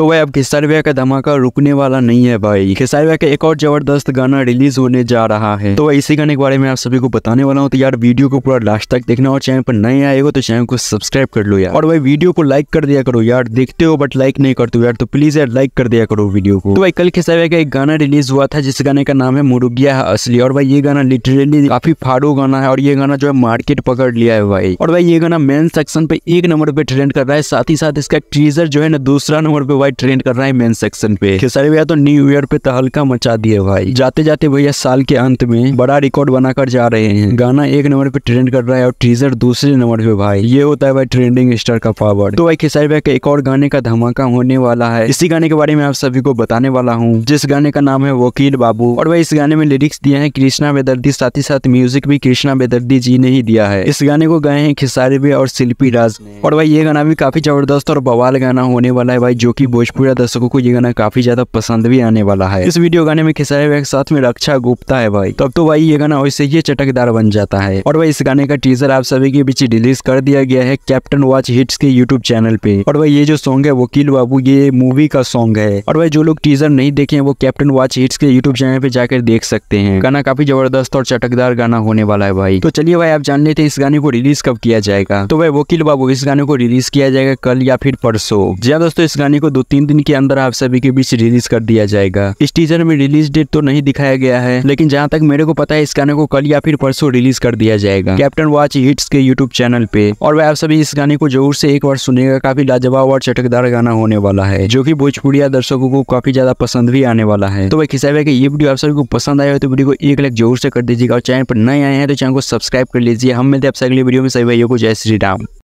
तो वह अब खेसारिया का धमाका रुकने वाला नहीं है भाई खेसारिया का एक और जबरदस्त गाना रिलीज होने जा रहा है तो इसी गाने के बारे में आप सभी को बताने वाला हूँ तो यार वीडियो को पूरा लास्ट तक देखना और चैनल पर नए आए हो तो चैनल को सब्सक्राइब कर लो यार और भाई वीडियो को लाइक कर दिया करो यार देखते हो बट लाइक नहीं करते यार तो प्लीज यार लाइक कर दिया करो वीडियो को तो भाई कल खेसारिया का एक गाना रिलीज हुआ था जिस गाने का नाम है मुरुगिया है असली और भाई ये गाना लिटरली काफी फाड़ू गाना है और ये गाना जो है मार्केट पकड़ लिया है भाई और भाई ये गाना मेन सेक्शन पे एक नंबर पे ट्रेंड कर रहा है साथ ही साथ इसका ट्रीजर जो है ना दूसरा नंबर पे भाई भाई ट्रेंड कर रहा है मेन सेक्शन पे खेसारी भैया तो न्यू ईयर पे तहलका तो मचा दिए भाई जाते जाते भैया साल के अंत में बड़ा रिकॉर्ड बनाकर जा रहे हैं गाना एक नंबर पे ट्रेंड कर रहा है और टीजर दूसरे नंबर पे भाई ये होता है भाई ट्रेंडिंग स्टार का पावर तो भाई खेसारी भैया का एक और गाने का धमाका होने वाला है इसी गाने के बारे में आप सभी को बताने वाला हूँ जिस गाने का नाम है वकील बाबू और भाई इस गाने में लिरिक्स दिए हैं कृष्णा बेदर्दी साथ ही साथ म्यूजिक भी कृष्णा बेदर्दी जी ने ही दिया है इस गाने को गाए हैं खेसारी भैया और शिल्पी राज और भाई ये गाना भी काफी जबरदस्त और बवाल गाना होने वाला है भाई जो की भोजपुरा दर्शकों को ये गाना काफी ज्यादा पसंद भी आने वाला है इस वीडियो गाने में खिसाए हुए साथ में रक्षा गुप्ता है भाई तब तो भाई ये गाना वैसे ही चटकदार बन जाता है और भाई इस गाने का टीजर आप सभी के बीच रिलीज कर दिया गया है कैप्टन वॉच हिट्स के यूट्यूब चैनल पे और भाई ये जो सॉन्ग है वकील बाबू ये मूवी का सॉन्ग है और भाई जो लोग टीजर नहीं देखे हैं वो कैप्टन वॉच हिट्स के यूट्यूब चैनल पे जाकर देख सकते हैं गाना काफी जबरदस्त और चटकदार गाना होने वाला है भाई तो चलिए भाई आप जान लेते हैं इस गाने को रिलीज कब किया जाएगा तो भाई वकील बाबू इस गाने को रिलीज किया जाएगा कल या फिर परसों जी हाँ दोस्तों इस गाने को दो तीन दिन के अंदर आप सभी के बीच रिलीज कर दिया जाएगा इस टीजर में रिलीज डेट तो नहीं दिखाया गया है लेकिन जहाँ तक मेरे को पता है इस गाने को कल या फिर परसों रिलीज कर दिया जाएगा कैप्टन वॉच हिट्स के यूट्यूब चैनल पे और वह आप सभी इस गाने को जरूर से एक बार सुनेगा काफी लाजवाब और चटकदार गाना होने वाला है जो की भोजपुरिया दर्शकों को काफी ज्यादा पसंद भी आने वाला है तो वह खिसाब है की ये वीडियो आप सभी को पसंद आया हो तो वीडियो को एक लाइक जरूर से कर दीजिएगा और चैनल पर नए आए हैं तो चैनल को सब्सक्राइब कर लीजिए हम मिलते हैं आपसे अगले वीडियो में सही भाइयों को जय श्री राम